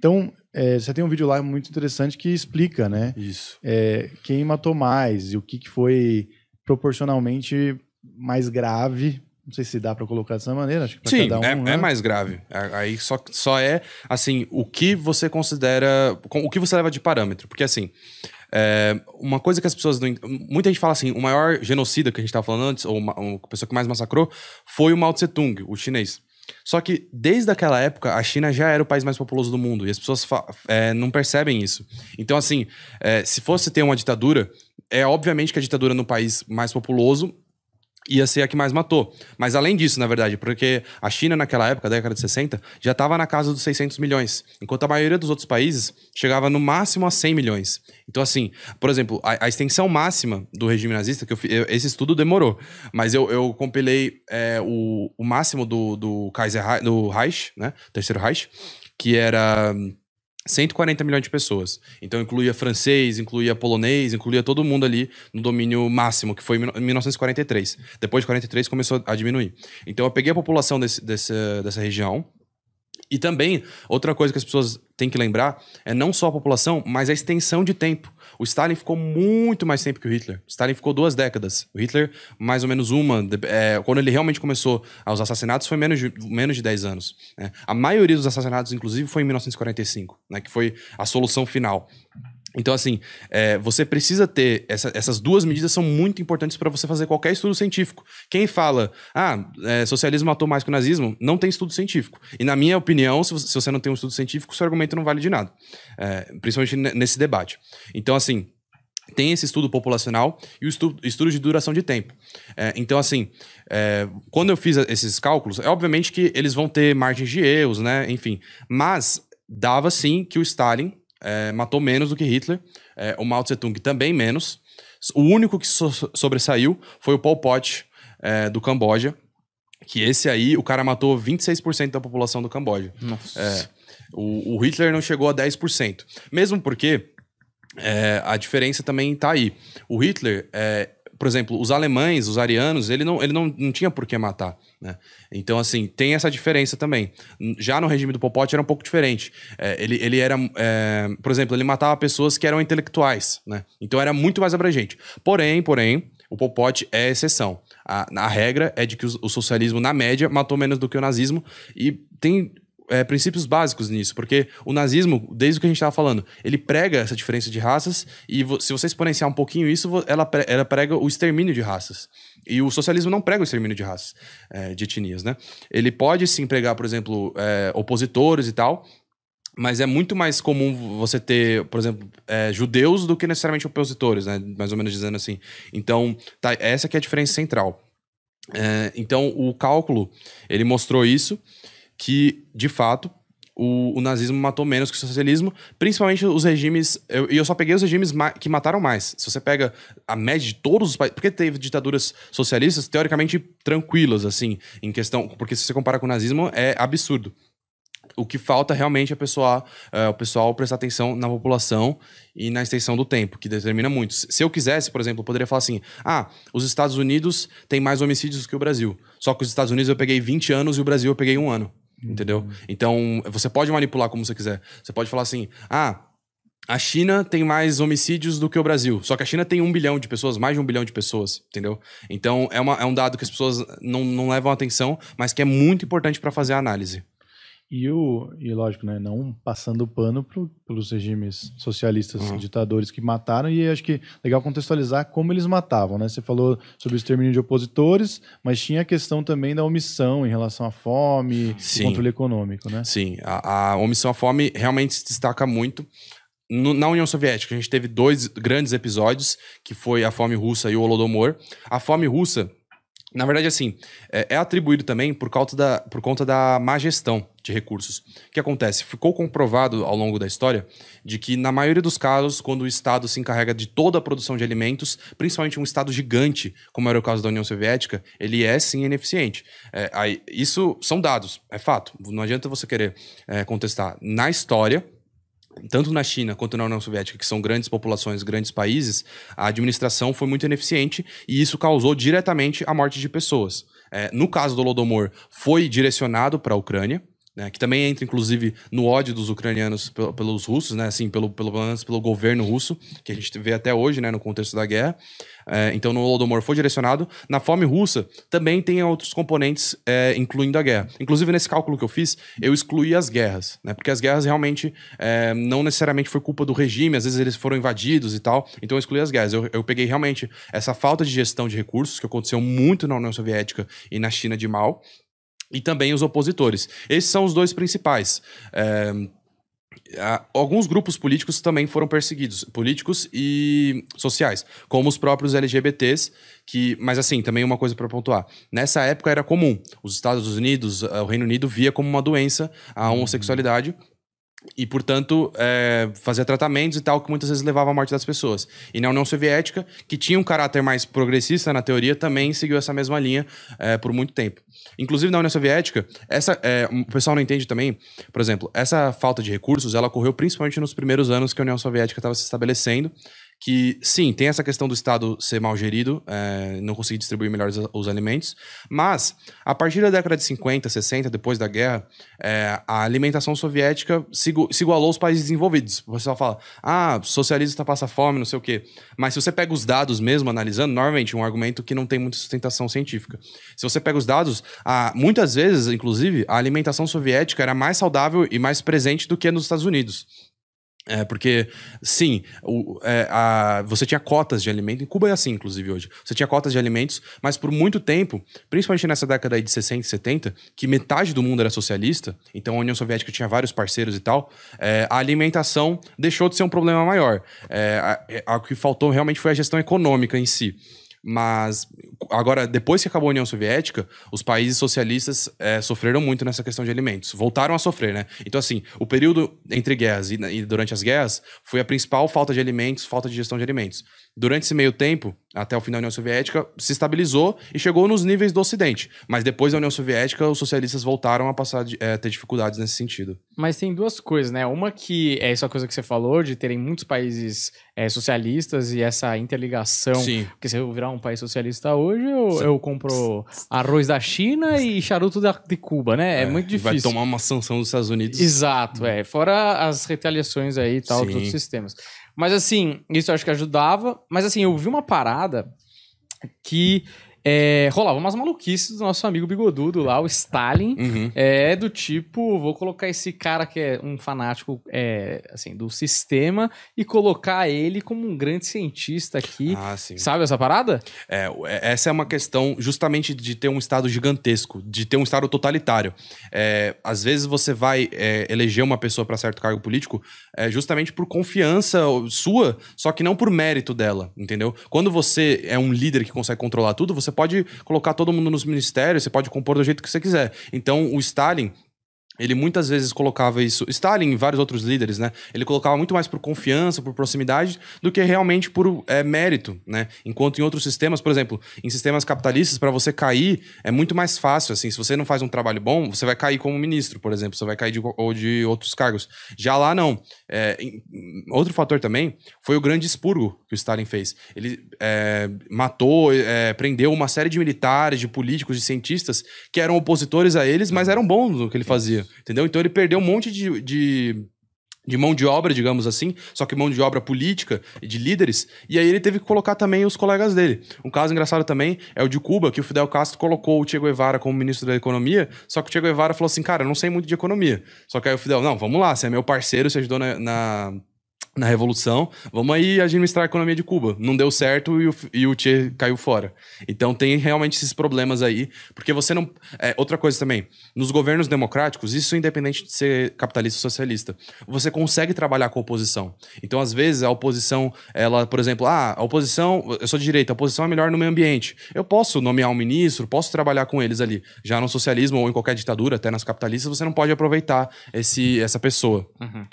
Então, é, você tem um vídeo lá muito interessante que explica, né? Isso. É, quem matou mais e o que, que foi proporcionalmente mais grave. Não sei se dá para colocar dessa maneira, acho que Sim, cada um, é, né? é mais grave. É, aí só, só é, assim, o que você considera, o que você leva de parâmetro. Porque, assim, é, uma coisa que as pessoas. Não, muita gente fala assim: o maior genocida que a gente estava falando antes, ou a pessoa que mais massacrou, foi o Mao Tse Tung, o chinês. Só que desde aquela época, a China já era o país mais populoso do mundo e as pessoas é, não percebem isso. Então, assim, é, se fosse ter uma ditadura, é obviamente que a ditadura no país mais populoso ia ser a que mais matou. Mas além disso, na verdade, porque a China naquela época, década de 60, já estava na casa dos 600 milhões, enquanto a maioria dos outros países chegava no máximo a 100 milhões. Então, assim, por exemplo, a, a extensão máxima do regime nazista, que eu, eu, esse estudo demorou, mas eu, eu compilei é, o, o máximo do, do Kaiser do Reich, né? Terceiro Reich, que era 140 milhões de pessoas. Então incluía francês, incluía polonês, incluía todo mundo ali no domínio máximo, que foi em 1943. Depois de 43 começou a diminuir. Então eu peguei a população desse, desse, dessa região, e também, outra coisa que as pessoas têm que lembrar é não só a população, mas a extensão de tempo. O Stalin ficou muito mais tempo que o Hitler. O Stalin ficou duas décadas. O Hitler, mais ou menos uma. É, quando ele realmente começou aos assassinatos, foi menos de, menos de 10 anos. Né? A maioria dos assassinatos, inclusive, foi em 1945, né? que foi a solução final. Então, assim, é, você precisa ter. Essa, essas duas medidas são muito importantes para você fazer qualquer estudo científico. Quem fala, ah, é, socialismo matou mais que o nazismo, não tem estudo científico. E, na minha opinião, se você, não tem um estudo científico, seu argumento não vale de nada. É, principalmente nesse debate. Então, assim, tem esse estudo populacional e o estudo, estudo de duração de tempo. É, então, assim, é, quando eu fiz esses cálculos, é obviamente que eles vão ter margens de erros, né? Enfim, mas dava sim que o Stalin é, matou menos do que Hitler, é, o Mao Tse-tung também menos. O único que so sobressaiu foi o Pol Pot, é, do Camboja, que esse aí, o cara matou 26% da população do Camboja. É, o, o, Hitler não chegou a 10%. Mesmo porque é, a diferença também está aí. O Hitler, é, por exemplo, os alemães, os arianos, ele não, ele não, não tinha por que matar. Né? Então, assim, tem essa diferença também. Já no regime do popote era um pouco diferente. É, ele, ele era, é, por exemplo, ele matava pessoas que eram intelectuais. Né? Então era muito mais abrangente. Porém, porém, o popote é exceção. A, a regra é de que o, o socialismo, na média, matou menos do que o nazismo. E tem é, princípios básicos nisso, porque o nazismo, desde o que a gente estava falando, ele prega essa diferença de raças e vo se você exponenciar um pouquinho isso, ela, pre ela prega o extermínio de raças. E o socialismo não prega o extermínio de raças, é, de etnias, né? Ele pode sim pregar, por exemplo, é, opositores e tal, mas é muito mais comum você ter, por exemplo, é, judeus do que necessariamente opositores, né? Mais ou menos dizendo assim. Então, tá, essa que é a diferença central. É, então, o cálculo, ele mostrou isso que, de fato, o, o, nazismo matou menos que o socialismo, principalmente os regimes. E eu, eu, só peguei os regimes que mataram mais. Se você pega a média de todos os países. Porque teve ditaduras socialistas teoricamente tranquilas, assim, em questão. Porque se você compara com o nazismo, é absurdo. O que falta realmente é, pessoa, é o pessoal prestar atenção na população e na extensão do tempo, que determina muito. Se eu quisesse, por exemplo, eu poderia falar assim: ah, os Estados Unidos têm mais homicídios que o Brasil. Só que os Estados Unidos eu peguei 20 anos e o Brasil eu peguei um ano. Entendeu? Uhum. Então, você pode manipular como você quiser. Você pode falar assim: ah, a China tem mais homicídios do que o Brasil. Só que a China tem um bilhão de pessoas, mais de um bilhão de pessoas, entendeu? Então é, uma, é um dado que as pessoas não, não levam atenção, mas que é muito importante para fazer a análise. E, o, e lógico, né, não passando o pano pro, pelos regimes socialistas, uhum. ditadores que mataram, e acho que legal contextualizar como eles matavam. Né? Você falou sobre o extermínio de opositores, mas tinha a questão também da omissão em relação à fome, Sim. controle econômico. Né? Sim, a, a omissão à fome realmente se destaca muito. No, na União Soviética, a gente teve dois grandes episódios, que foi a fome russa e o Holodomor. A fome russa na verdade, assim, é, é, atribuído também por, causa da, por conta da má gestão de recursos. O que acontece? Ficou comprovado ao longo da história de que, na maioria dos casos, quando o Estado se encarrega de toda a produção de alimentos, principalmente um Estado gigante, como era o caso da União Soviética, ele é sim ineficiente. É, aí, isso são dados, é fato. Não adianta você querer é, contestar. Na história, tanto na China quanto na União Soviética, que são grandes populações, grandes países, a administração foi muito ineficiente e isso causou diretamente a morte de pessoas. É, no caso do Lodomor foi direcionado para a Ucrânia, né, que também entra, inclusive, no ódio dos ucranianos pelos russos, né, assim, pelo, pelo, pelo, pelo governo russo, que a gente vê até hoje né, no contexto da guerra. É, então, no Holodomor foi direcionado. Na fome russa também tem outros componentes, é, incluindo a guerra. Inclusive, nesse cálculo que eu fiz, eu excluí as guerras, né, porque as guerras realmente é, não necessariamente foi culpa do regime, às vezes eles foram invadidos e tal, então eu excluí as guerras. Eu, eu peguei realmente essa falta de gestão de recursos que aconteceu muito na União Soviética e na China de mal, e também os opositores. Esses são os dois principais. É, alguns grupos políticos também foram perseguidos, políticos e sociais, como os próprios LGBTs, que, mas assim, também uma coisa para pontuar. Nessa época era comum. Os Estados Unidos, eh, o Reino Unido via como uma doença a homossexualidade. Uhum. E, portanto, é, fazia tratamentos e tal, que muitas vezes levava à morte das pessoas. E na União Soviética, que tinha um caráter mais progressista na teoria, também seguiu essa mesma linha é, por muito tempo. Inclusive, na União Soviética, essa, é, o pessoal não entende também, por exemplo, essa falta de recursos, ela ocorreu principalmente nos primeiros anos que a União Soviética estava se estabelecendo, que sim, tem essa questão do Estado ser mal gerido, é, não conseguir distribuir melhor os, os, alimentos, mas a partir da década de 50, 60, depois da guerra, é, a alimentação soviética se, se, igualou aos países desenvolvidos. O pessoal fala, ah, socialista passa fome, não sei o quê. Mas se você pega os dados mesmo, analisando, normalmente um argumento que não tem muita sustentação científica. Se você pega os dados, a, muitas vezes, inclusive, a alimentação soviética era mais saudável e mais presente do que nos Estados Unidos. É, porque, sim, o, é, a, você tinha cotas de alimento, em Cuba é assim, inclusive, hoje. Você tinha cotas de alimentos, mas por muito tempo, principalmente nessa década de 60 e 70, que metade do mundo era socialista, então a União Soviética tinha vários parceiros e tal, é, a alimentação deixou de ser um problema maior. É, a, é, a, o que faltou realmente foi a gestão econômica em si. Mas agora, depois que acabou a União Soviética, os países socialistas é, sofreram muito nessa questão de alimentos. Voltaram a sofrer, né? Então, assim, o período entre guerras e, e durante as guerras foi a principal falta de alimentos, falta de gestão de alimentos. Durante esse meio tempo, até o fim da União Soviética, se estabilizou e chegou nos níveis do Ocidente. Mas depois da União Soviética, os socialistas voltaram a passar de, é, ter dificuldades nesse sentido. Mas tem duas coisas, né? Uma que é essa coisa que você falou, de terem muitos países é, socialistas e essa interligação. Sim. Porque se eu virar um país socialista hoje, eu, eu compro arroz da China e charuto da, de Cuba, né? É, é muito difícil. Vai tomar uma sanção dos Estados Unidos. Exato, é. Fora as retaliações aí e tal, Sim. de outros sistemas. Mas assim, isso eu acho que ajudava. Mas assim, eu vi uma parada que é, rolava umas maluquices do nosso amigo bigodudo lá, o Stalin. Uhum. É do tipo, vou colocar esse cara que é um fanático é, assim, do sistema e colocar ele como um grande cientista aqui. Ah, Sabe essa parada? É, é, essa é uma questão justamente de ter um Estado gigantesco, de ter um Estado totalitário. É, às vezes você vai é, eleger uma pessoa para certo cargo político é, justamente por confiança sua, só que não por mérito dela, entendeu? Quando você é um líder que consegue controlar tudo, você você pode colocar todo mundo nos ministérios, você pode compor do jeito que você quiser. Então, o Stalin ele muitas vezes colocava isso. Stalin e vários outros líderes, né? Ele colocava muito mais por confiança, por proximidade, do que realmente por é, mérito, né? Enquanto em outros sistemas, por exemplo, em sistemas capitalistas, para você cair é muito mais fácil. Assim, se você não faz um trabalho bom, você vai cair como ministro, por exemplo, você vai cair de, ou de outros cargos. Já lá não. É, em, outro fator também foi o grande expurgo que o Stalin fez. Ele é, matou, é, prendeu uma série de militares, de políticos, de cientistas que eram opositores a eles, mas eram bons no que ele fazia entendeu? Então ele perdeu um monte de, de de mão de obra, digamos assim, só que mão de obra política e de líderes. E aí ele teve que colocar também os colegas dele. Um caso engraçado também é o de Cuba, que o Fidel Castro colocou o Che Guevara como ministro da Economia, só que o Che Guevara falou assim, cara, eu não sei muito de economia. Só que aí o Fidel, não, vamos lá, você é meu parceiro, você ajudou na, na na Revolução, vamos aí administrar a economia de Cuba. Não deu certo e o, e o Che caiu fora. Então tem realmente esses problemas aí, porque você não. É, outra coisa também, nos governos democráticos, isso é independente de ser capitalista ou socialista, você consegue trabalhar com a oposição. Então, às vezes, a oposição, ela, por exemplo, ah, a oposição, eu sou de direita, a oposição é melhor no meio ambiente. Eu posso nomear um ministro, posso trabalhar com eles ali. Já no socialismo ou em qualquer ditadura, até nas capitalistas, você não pode aproveitar esse, essa pessoa. Uhum.